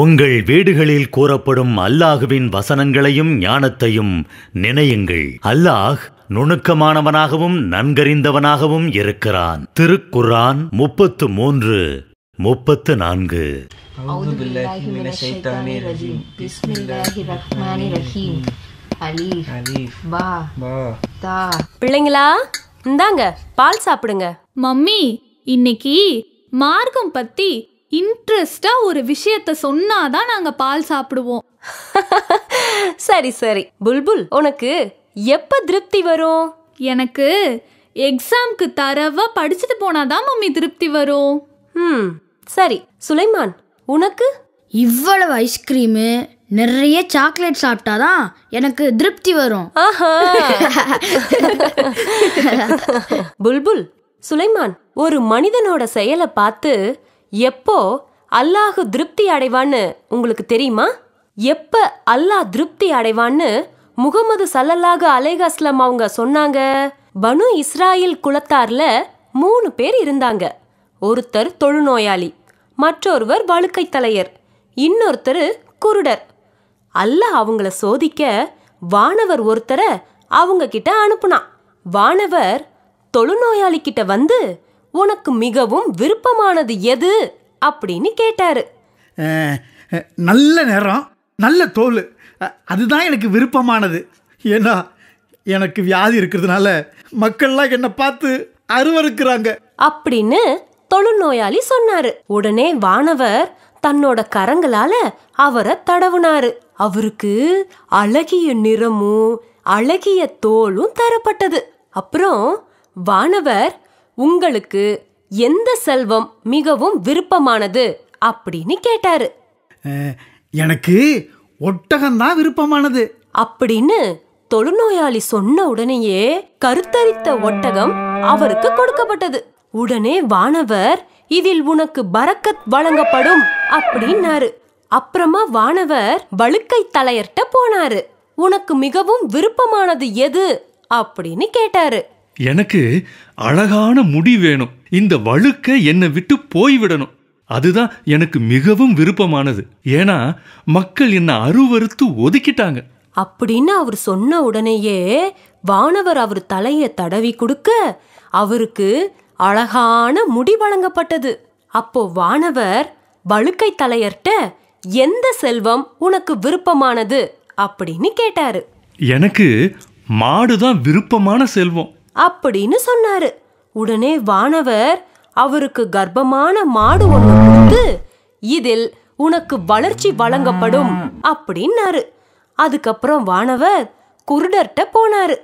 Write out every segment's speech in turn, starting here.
உங்கள் வீடுகளில் கூறப்படும் அல்லாஹுவின் வசனங்களையும் ஞானத்தையும் நினையுங்கள் அல்லாஹ் நுணுக்கமானவனாகவும் நன்கறிந்தவனாகவும் இருக்கிறான் திருக்குரான் முப்பத்து மூன்று முப்பத்து நான்கு பிள்ளைங்களா இந்தாங்க பால் சாப்பிடுங்க மம்மி இன்னைக்கு மார்க்கம் பத்தி இன்ட்ரெஸ்டாக ஒரு விஷயத்த சொன்னாதான் நாங்கள் பால் சாப்பிடுவோம் சரி சரி புல்புல் உனக்கு எப்போ திருப்தி வரும் எனக்கு எக்ஸாம்க்கு தரவா படிச்சுட்டு போனாதான் மம்மி திருப்தி வரும் ம் சரி சுலைமான் உனக்கு இவ்வளவு ஐஸ்கிரீமு நிறைய சாக்லேட் சாப்பிட்டாதான் எனக்கு திருப்தி வரும் புல்புல் சுலைமான் ஒரு மனிதனோட செயலை பார்த்து எப்போ அல்லாஹு திருப்தி அடைவான்னு உங்களுக்கு தெரியுமா எப்ப அல்லாஹ் திருப்தி அடைவான்னு முகமது சல்லல்லாஹு அலேஹ் அவங்க சொன்னாங்க பனு இஸ்ராயில் குலத்தார்ல மூணு பேர் இருந்தாங்க ஒருத்தர் தொழுநோயாளி மற்றொருவர் வழுக்கை தலையர் இன்னொருத்தர் குருடர் அல்லாஹ் அவங்கள சோதிக்க வானவர் ஒருத்தரை அவங்க கிட்ட அனுப்புனான் வானவர் தொழுநோயாளி கிட்ட வந்து உனக்கு மிகவும் விருப்பமானது எது அப்படின்னு கேட்டாரு நல்ல நேரம் நல்ல தோல் அதுதான் எனக்கு விருப்பமானது ஏன்னா எனக்கு வியாதி இருக்கிறதுனால மக்கள்லாம் என்னை பார்த்து அருவருக்கிறாங்க அப்படின்னு தொழுநோயாளி சொன்னாரு உடனே வானவர் தன்னோட கரங்களால அவரை தடவுனாரு அவருக்கு அழகிய நிறமும் அழகிய தோலும் தரப்பட்டது அப்புறம் வானவர் உங்களுக்கு எந்த செல்வம் மிகவும் விருப்பமானது அப்படின்னு கேட்டாரு எனக்கு ஒட்டகம்தான் விருப்பமானது அப்படின்னு தொழுநோயாளி சொன்ன உடனேயே கருத்தரித்த ஒட்டகம் அவருக்கு கொடுக்கப்பட்டது உடனே வானவர் இதில் உனக்கு பரக்கத் வழங்கப்படும் அப்படின்னாரு அப்புறமா வானவர் வழுக்கை தலையர்ட்ட போனாரு உனக்கு மிகவும் விருப்பமானது எது அப்படின்னு கேட்டாரு எனக்கு அழகான முடி வேணும் இந்த வழுக்க என்னை விட்டு போய்விடணும் அதுதான் எனக்கு மிகவும் விருப்பமானது ஏன்னா மக்கள் என்னை அருவறுத்து ஒதுக்கிட்டாங்க அப்படின்னு அவர் சொன்ன உடனேயே வானவர் அவர் தலையை தடவி கொடுக்க அவருக்கு அழகான முடி வழங்கப்பட்டது அப்போ வானவர் வழுக்கை தலையர்கிட்ட எந்த செல்வம் உனக்கு விருப்பமானது அப்படின்னு கேட்டாரு எனக்கு மாடுதான் விருப்பமான செல்வம் அப்படின்னு சொன்னாரு உடனே வானவர் அவருக்கு கர்ப்பமான மாடு ஒன்று கொடுத்து இதில் உனக்கு வளர்ச்சி வழங்கப்படும் அப்படின்னாரு அதுக்கப்புறம் வானவர் குருடர்கிட்ட போனாரு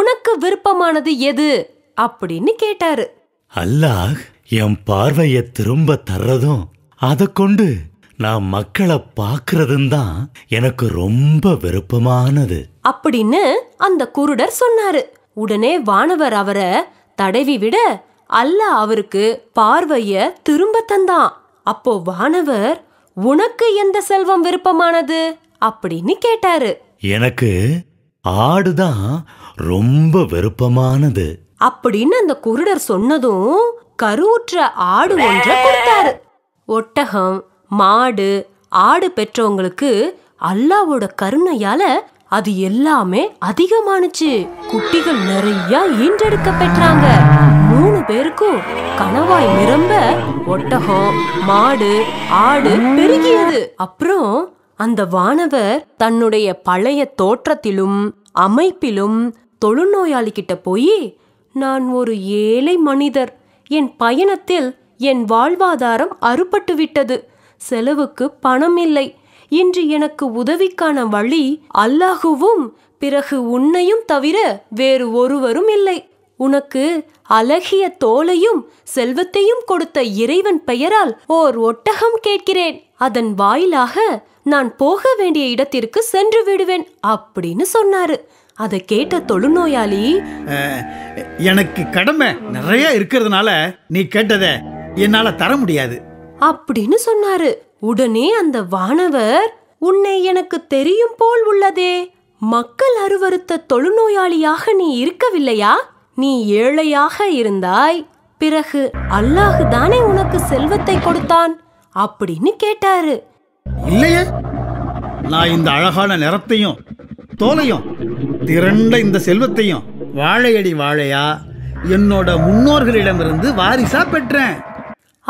உனக்கு விருப்பமானது எது அப்படின்னு கேட்டாரு அல்லாஹ் என் பார்வைய திரும்ப தர்றதும் அதை கொண்டு நான் மக்களை பாக்குறதும் தான் எனக்கு ரொம்ப விருப்பமானது அப்படின்னு அந்த குருடர் சொன்னாரு உடனே வானவர் அவரை தடவி விட அல்ல அவருக்கு பார்வைய திரும்ப தந்தான் அப்போ வானவர் உனக்கு எந்த செல்வம் விருப்பமானது அப்படின்னு கேட்டாரு எனக்கு ஆடுதான் ரொம்ப விருப்பமானது அப்படின்னு அந்த குருடர் சொன்னதும் கருவுற்ற ஆடு ஒன்றை கொடுத்தாரு ஒட்டகம் மாடு ஆடு பெற்றவங்களுக்கு அல்லாவோட கருணையால அது எல்லாமே அதிகமானுச்சு குட்டிகள் நிறைய ஈன்றெடுக்க பெற்றாங்க மூணு பேருக்கும் கணவாய் நிரம்ப ஒட்டகம் மாடு ஆடு பெருகியது அப்புறம் அந்த வானவர் தன்னுடைய பழைய தோற்றத்திலும் அமைப்பிலும் தொழுநோயாளி கிட்ட போய் நான் ஒரு ஏழை மனிதர் என் பயணத்தில் என் வாழ்வாதாரம் அறுபட்டு விட்டது செலவுக்கு பணம் இல்லை இன்று எனக்கு உதவிக்கான வழி அல்லாஹுவும் பிறகு உன்னையும் தவிர வேறு ஒருவரும் இல்லை உனக்கு அழகிய தோலையும் செல்வத்தையும் கொடுத்த இறைவன் பெயரால் ஓர் ஒட்டகம் கேட்கிறேன் அதன் வாயிலாக நான் போக வேண்டிய இடத்திற்கு சென்று விடுவேன் அப்படின்னு சொன்னாரு அதை கேட்ட தொழுநோயாளி எனக்கு கடமை நிறைய இருக்கிறதுனால நீ கேட்டத என்னால தர முடியாது அப்படின்னு சொன்னாரு உடனே அந்த வானவர் உன்னை எனக்கு தெரியும் போல் உள்ளதே மக்கள் அருவறுத்த தொழுநோயாளியாக நீ இருக்கவில்லையா நீ ஏழையாக இருந்தாய் பிறகு அல்லாஹு தானே உனக்கு செல்வத்தை கொடுத்தான் அப்படின்னு கேட்டாரு இல்லையே நான் இந்த அழகான நிறத்தையும் தோலையும் திரண்ட இந்த செல்வத்தையும் வாழையடி வாழையா என்னோட முன்னோர்களிடமிருந்து வாரிசா பெற்றேன்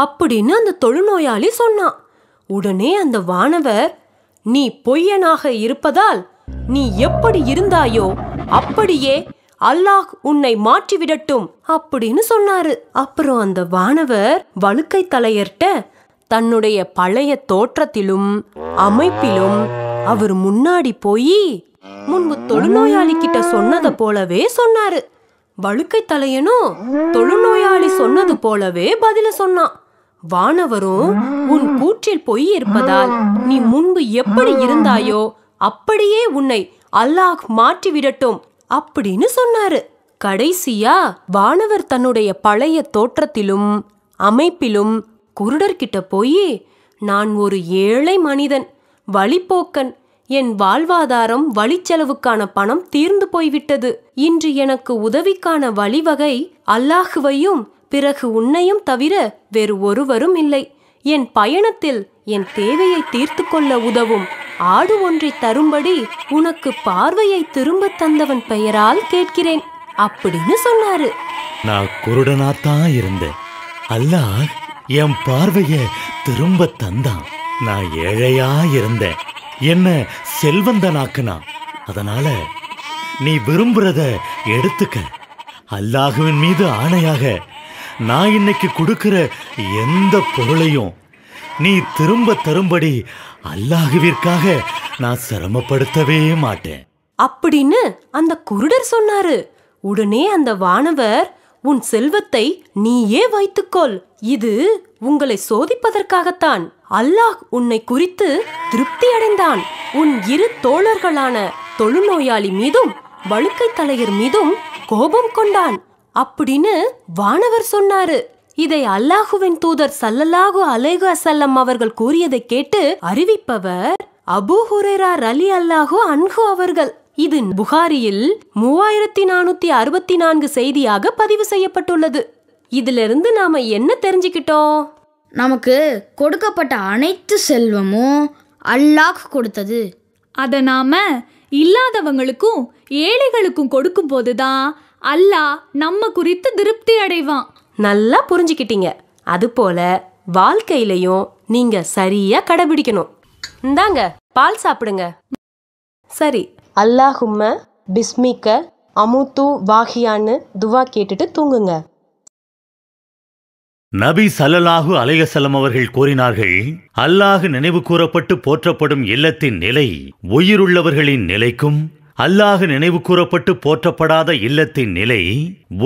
அப்படின்னு அந்த தொழுநோயாளி சொன்னான் உடனே அந்த வானவர் நீ பொய்யனாக இருப்பதால் நீ எப்படி இருந்தாயோ அப்படியே அல்லாஹ் உன்னை மாற்றிவிடட்டும் அப்படின்னு சொன்னாரு அப்புறம் அந்த வானவர் வழுக்கை தலையர்ட்ட தன்னுடைய பழைய தோற்றத்திலும் அமைப்பிலும் அவர் முன்னாடி போய் முன்பு தொழுநோயாளி கிட்ட சொன்னத போலவே சொன்னாரு வழுக்கை தலையனும் தொழுநோயாளி சொன்னது போலவே பதில சொன்னான் வானவரும் உன் கூற்றில் பொய் இருப்பதால் நீ முன்பு எப்படி இருந்தாயோ அப்படியே உன்னை அல்லாஹ் மாற்றி விடட்டும் அப்படின்னு சொன்னாரு கடைசியா வானவர் தன்னுடைய பழைய தோற்றத்திலும் அமைப்பிலும் குருடர்கிட்ட போய் நான் ஒரு ஏழை மனிதன் வழிப்போக்கன் என் வாழ்வாதாரம் வழிச்செலவுக்கான பணம் தீர்ந்து போய்விட்டது இன்று எனக்கு உதவிக்கான வழிவகை அல்லாஹுவையும் பிறகு உன்னையும் தவிர வேறு ஒருவரும் இல்லை என் பயணத்தில் என் தேவையை தீர்த்து கொள்ள உதவும் ஆடு ஒன்றை தரும்படி உனக்கு பார்வையை திரும்ப தந்தவன் பெயரால் கேட்கிறேன் அப்படின்னு சொன்னாரு நான் குருடனாத்தான் இருந்தேன் அல்லாஹ் என் பார்வைய திரும்ப தந்தான் நான் ஏழையா இருந்தேன் என்ன செல்வந்தனாக்குனா அதனால நீ விரும்புறத எடுத்துக்க அல்லாஹுவின் மீது ஆணையாக நான் இன்னைக்கு கொடுக்கிற எந்த பொருளையும் நீ திரும்ப தரும்படி அல்லாஹுவிற்காக நான் சிரமப்படுத்தவே மாட்டேன் அப்படின்னு அந்த குருடர் சொன்னாரு உடனே அந்த வானவர் உன் செல்வத்தை நீயே வைத்துக்கொள் இது உங்களை சோதிப்பதற்காகத்தான் அல்லாஹ் உன்னை குறித்து திருப்தி அடைந்தான் உன் இரு தோழர்களான தொழுநோயாளி மீதும் வழுக்கை தலையர் மீதும் கோபம் கொண்டான் அப்படின்னு வானவர் சொன்னாரு இதை அல்லாஹுவின் தூதர் சல்லல்லாஹு அலேஹு அசல்லம் அவர்கள் கூறியதை கேட்டு அறிவிப்பவர் அபு ஹுரேரா அலி அல்லாஹு அன்ஹு அவர்கள் இது புகாரியில் மூவாயிரத்தி நானூத்தி அறுபத்தி நான்கு செய்தியாக பதிவு செய்யப்பட்டுள்ளது இதிலிருந்து நாம என்ன தெரிஞ்சுக்கிட்டோம் நமக்கு கொடுக்கப்பட்ட அனைத்து செல்வமும் அல்லாஹ் கொடுத்தது அதை நாம இல்லாதவங்களுக்கும் ஏழைகளுக்கும் கொடுக்கும்போது தான் அல்லாஹ் நம்ம குறித்து திருப்தி அடைவான் நல்லா புரிஞ்சுக்கிட்டீங்க போல வாழ்க்கையிலையும் நீங்க சரியா கடைபிடிக்கணும் இந்தாங்க பால் சாப்பிடுங்க சரி அல்லாஹும்ம பிஸ்மிக்க அமுத்து வாகியான்னு துவா கேட்டுட்டு தூங்குங்க நபி சல்லலாஹு அலையசலம் அவர்கள் கூறினார்கள் அல்லாஹு நினைவு கூறப்பட்டு போற்றப்படும் இல்லத்தின் நிலை உயிருள்ளவர்களின் நிலைக்கும் அல்லாஹ் நினைவு கூறப்பட்டு போற்றப்படாத இல்லத்தின் நிலை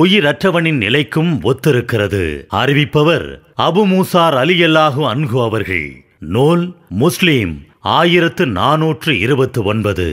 உயிரற்றவனின் நிலைக்கும் ஒத்திருக்கிறது அறிவிப்பவர் அபு மூசார் அலி அல்லாஹு அன்கு அவர்கள் நூல் முஸ்லீம் ஆயிரத்து நாநூற்று இருபத்து ஒன்பது